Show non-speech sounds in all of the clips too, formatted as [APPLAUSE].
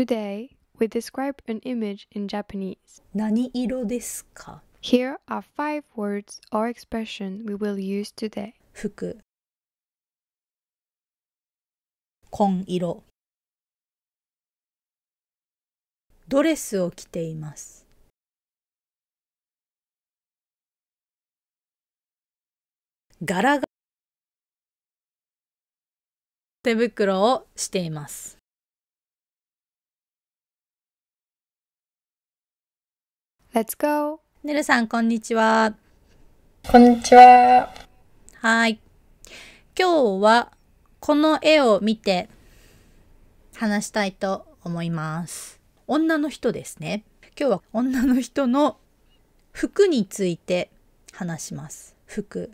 Today, we describe an image in Japanese. 何色ですか Here are five words or expression we will use today. 服紺色ドレスを着ています。柄が手袋をしています。Let's go! ねるさん、こんにちは。こんにちは。はい。今日はこの絵を見て話したいと思います。女の人ですね。今日は女の人の服について話します。服。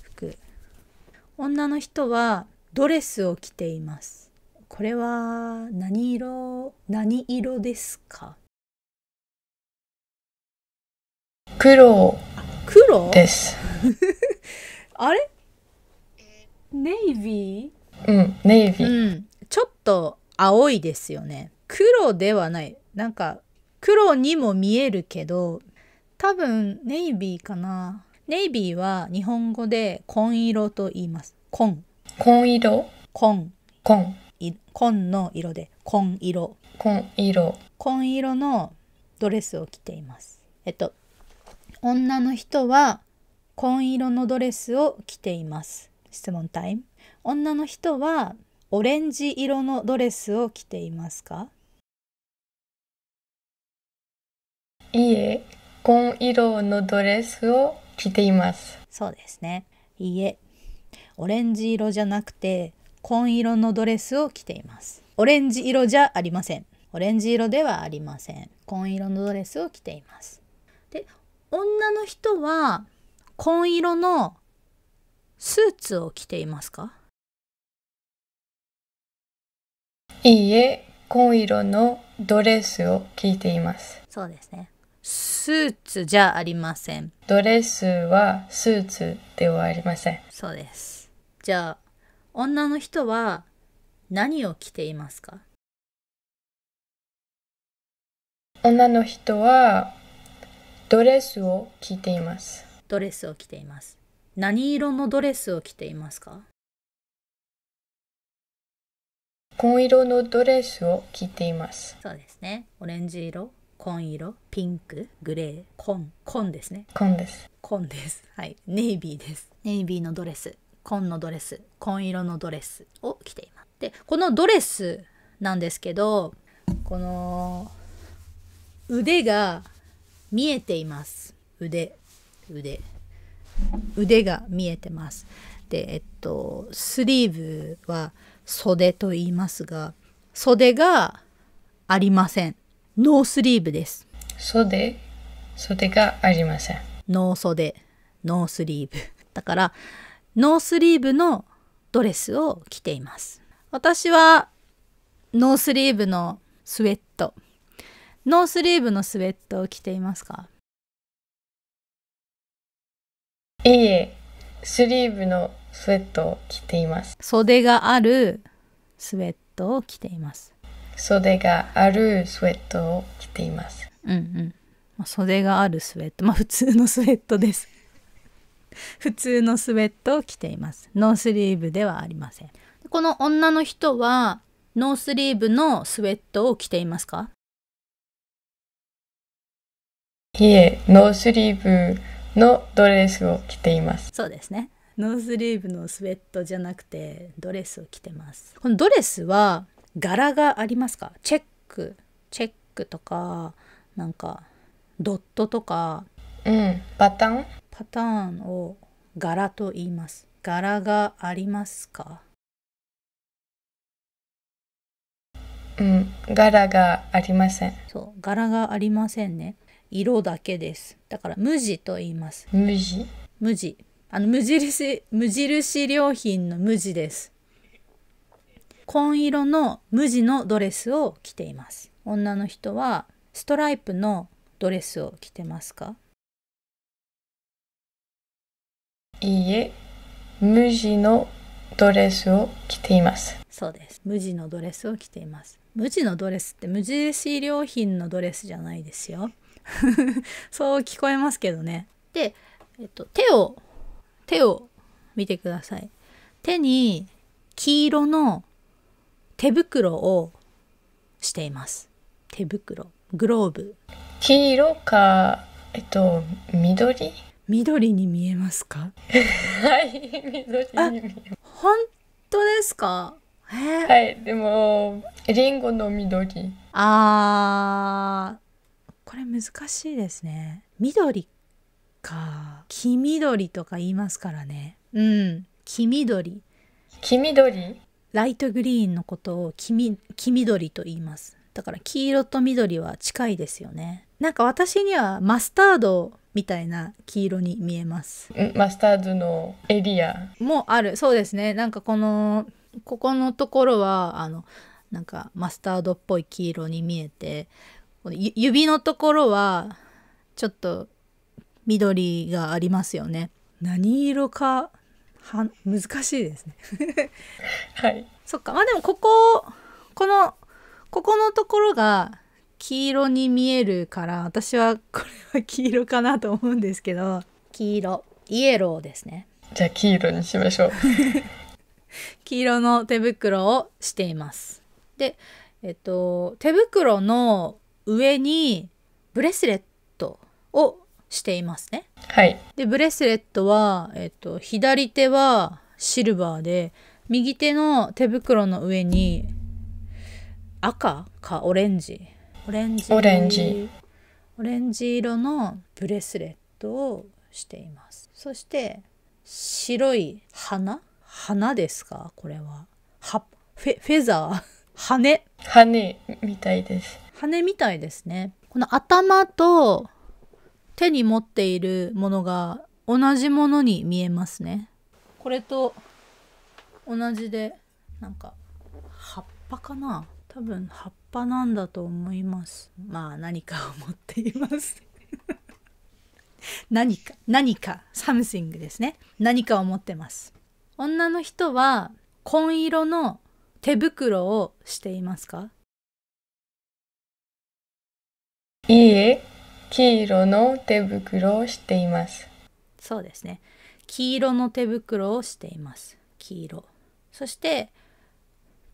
服。女の人はドレスを着ています。これは何色何色ですか黒黒です [LAUGHS] あれネイビーうんネイビー、うん、ちょっと青いですよね黒ではないなんか黒にも見えるけど多分ネイビーかなネイビーは日本語で紺色と言います紺紺色紺紺紺の色で紺色紺色紺色のドレスを着ていますえっと女の人は紺色のドレスを着ています。質問タイム。女の人はオレンジ色のドレスを着ていますかいいえ、紺色のドレスを着ています。そうですね。いいえ、オレンジ色じゃなくて紺色のドレスを着ています。オレンジ色じゃありません。オレンジ色ではありません。紺色のドレスを着ています。女の人は紺色のスーツを着ていますかいいえ、紺色のドレスを着いています。そうですね。スーツじゃありません。ドレスはスーツではありません。そうです。じゃあ、女の人は何を着ていますか女の人はドレスを着ています。ドレスを着ています。何色のドレスを着ていますか紺色のドレスを着ています。そうですね。オレンジ色、紺色、ピンク、グレー、紺、紺ですね。紺です。紺です。はい。ネイビーです。ネイビーのドレス、紺のドレス、紺色のドレスを着ています。で、このドレスなんですけど、この腕が見えています腕腕腕が見えてますでえっとスリーブは袖と言いますが袖がありませんノースリーブです袖袖がありませんノー袖ノースリーブだからノースリーブのドレスを着ています私はノースリーブのスウェットノースリーブのスウェットを着ていますかいいえ、スリーブのスウェットを着ています。袖があるスウェットを着ています。袖があるスウェットを着ています。うんうん。まあ、袖があるスウェット。まあ普通のスウェットです。[LAUGHS] 普通のスウェットを着ています。ノースリーブではありません。この女の人はノースリーブのスウェットを着ていますかいえ、ノースリーブのドレスを着ています。そうですね。ノースリーブのスウェットじゃなくてドレスを着てます。このドレスは柄がありますかチェック、チェックとか、なんかドットとか。うん、パターンパターンを柄と言います。柄がありますかうん、柄がありません。そう、柄がありませんね。色だけです。だから無地と言います。無地無地。あの無印、無印良品の無地です。紺色の無地のドレスを着ています。女の人はストライプのドレスを着てますかいいえ、無地のドレスを着ています。そうです。無地のドレスを着ています。無地のドレスって無印良品のドレスじゃないですよ。[LAUGHS] そう聞こえますけどね。で、えっと、手を、手を見てください。手に黄色の手袋をしています。手袋。グローブ。黄色か、えっと、緑緑に見えますか [LAUGHS] はい、緑に見えます。本当ですかえはい、でも、リンゴの緑。あー、これ難しいですね緑か黄緑とか言いますからねうん黄緑黄緑ライトグリーンのことを黄黄緑と言いますだから黄色と緑は近いですよねなんか私にはマスタードみたいな黄色に見えますマスタードのエリアもあるそうですねなんかこのここのところはあのなんかマスタードっぽい黄色に見えてこの指のところはちょっと緑がありますよね。何色かは難しいですね [LAUGHS] はい。そっか。まあでもこここのここのところが黄色に見えるから私はこれは黄色かなと思うんですけど黄色イエローですね。じゃあ黄色にしましょう。[LAUGHS] 黄色の手袋をしています。で、えっと手袋の上にブレスレットをしていますね。はい、でブレスレットは、えっと、左手はシルバーで右手の手袋の上に赤かオレンジオレンジオレンジオレンジ色のブレスレットをしていますそして白い花花ですかこれははフェフェザー [LAUGHS] 羽羽みたいです羽みたいですね。この頭と手に持っているものが同じものに見えますね。これと同じでなんか葉っぱかな多分葉っぱなんだと思います。まあ何かを持っています [LAUGHS] 何か何かサムシングですね。何かを持ってます。女の人は紺色の手袋をしていますかいいえ、黄色の手袋をしていますそうですね黄色の手袋をしています黄色そして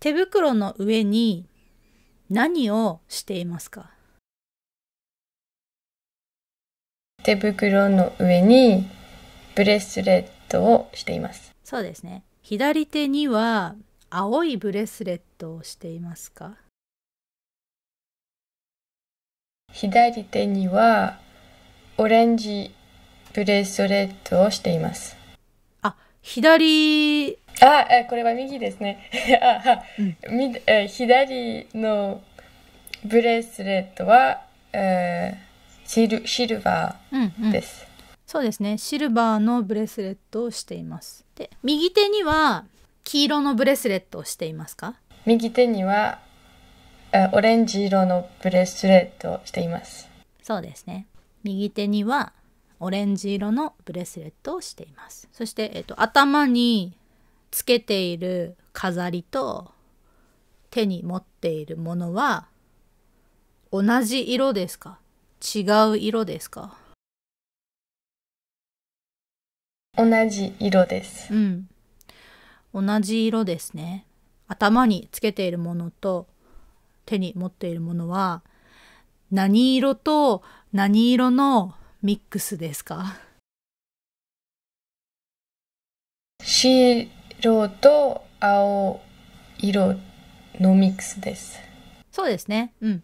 手袋の上に何をしていますか手袋の上にブレスレットをしていますそうですね左手には青いブレスレットをしていますか左手にはオレンジブレスレットをしています。あ、左。あ、えこれは右ですね。[LAUGHS] あ、うん、え左のブレスレットは、えー、シルシルバーです、うんうん、そうですね。シルバーのブレスレットをしています。で、右手には黄色のブレスレットをしていますか？右手にはオレンジ色のブレスレットをしていますそうですね右手にはオレンジ色のブレスレットをしていますそして、えっと、頭につけている飾りと手に持っているものは同じ色ですか違う色ですか同じ色です。うん。同じ色ですね。頭につけているものと手に持っているものは何色と何色のミックスですか白と青色のミックスです。そうですね。うん。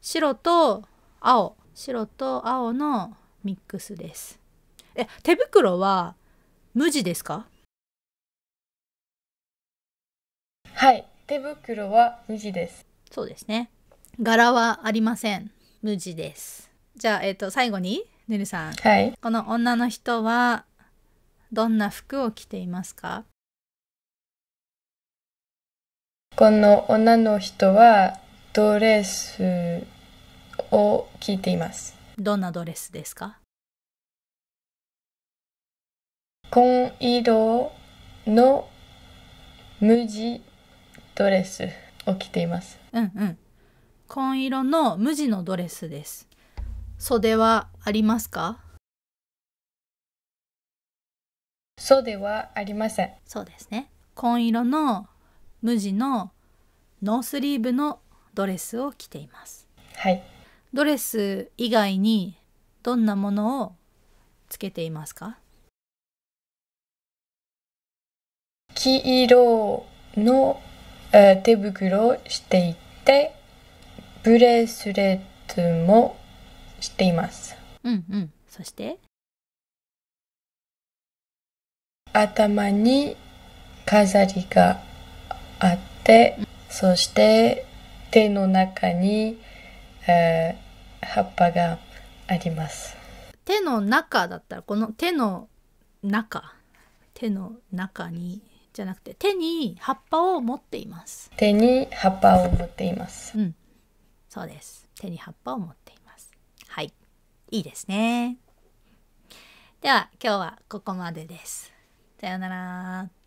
白と青、白と青のミックスです。え、手袋は無地ですかはい、手袋は無地です。そうですね。柄はありません。無地です。じゃあ、えっ、ー、と、最後に、ねるさん。はい。この女の人は、どんな服を着ていますかこの女の人は、ドレスを着ています。どんなドレスですか紺色の無地ドレス。を着ていますうんうん紺色の無地のドレスです袖はありますか袖はありませんそうですね紺色の無地のノースリーブのドレスを着ていますはいドレス以外にどんなものをつけていますか黄色のえ手袋をしていてブレスレットもしていますうんうんそして頭に飾りがあって、うん、そして手の中に、えー、葉っぱがあります手の中だったらこの手の中手の中にじゃなくて手に葉っぱを持っています手に葉っぱを持っていますうんそうです手に葉っぱを持っていますはいいいですねでは今日はここまでですさようなら